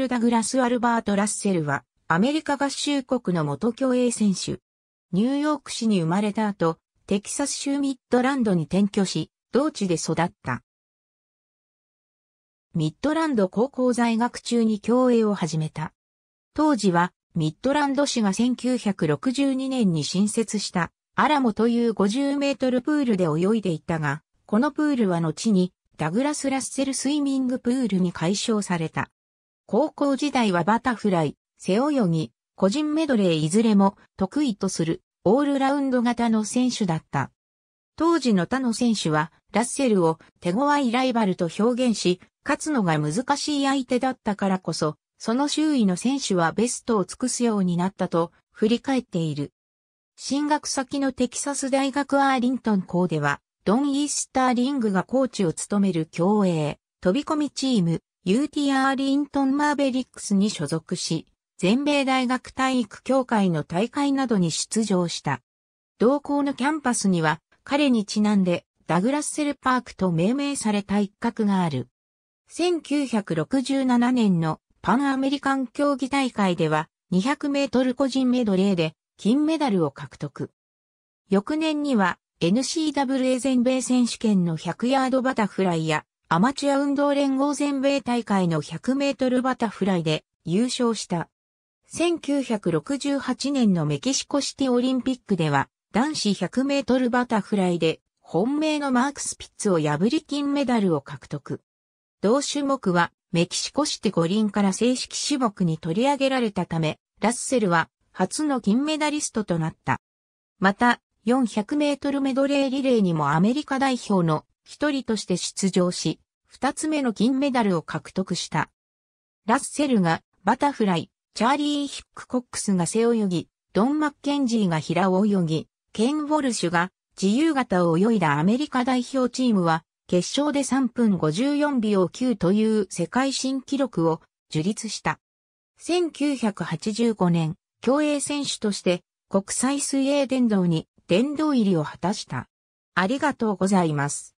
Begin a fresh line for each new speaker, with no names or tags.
ル・ダグラス・アルバート・ラッセルは、アメリカ合衆国の元競泳選手。ニューヨーク市に生まれた後、テキサス州ミッドランドに転居し、同地で育った。ミッドランド高校在学中に競泳を始めた。当時は、ミッドランド市が1962年に新設した、アラモという50メートルプールで泳いでいたが、このプールは後に、ダグラス・ラッセルスイミングプールに解消された。高校時代はバタフライ、背泳ぎ、個人メドレーいずれも得意とするオールラウンド型の選手だった。当時の他の選手はラッセルを手強いライバルと表現し、勝つのが難しい相手だったからこそ、その周囲の選手はベストを尽くすようになったと振り返っている。進学先のテキサス大学アーリントン校では、ドン・イースターリングがコーチを務める競泳、飛び込みチーム、UTR イントンマーベリックスに所属し、全米大学体育協会の大会などに出場した。同校のキャンパスには、彼にちなんで、ダグラッセルパークと命名された一角がある。1967年のパンアメリカン競技大会では、200メートル個人メドレーで金メダルを獲得。翌年には n c w a 全米選手権の100ヤードバタフライやアマチュア運動連合全米大会の100メートルバタフライで優勝した。1968年のメキシコシティオリンピックでは男子100メートルバタフライで本命のマークスピッツを破り金メダルを獲得。同種目はメキシコシティ五輪から正式種目に取り上げられたため、ラッセルは初の金メダリストとなった。また、400メートルメドレーリレーにもアメリカ代表の一人として出場し、二つ目の金メダルを獲得した。ラッセルがバタフライ、チャーリー・ヒックコックスが背泳ぎ、ドン・マッケンジーが平泳ぎ、ケン・ウォルシュが自由形を泳いだアメリカ代表チームは、決勝で3分54秒9という世界新記録を樹立した。1985年、競泳選手として国際水泳殿堂に殿堂入りを果たした。ありがとうございます。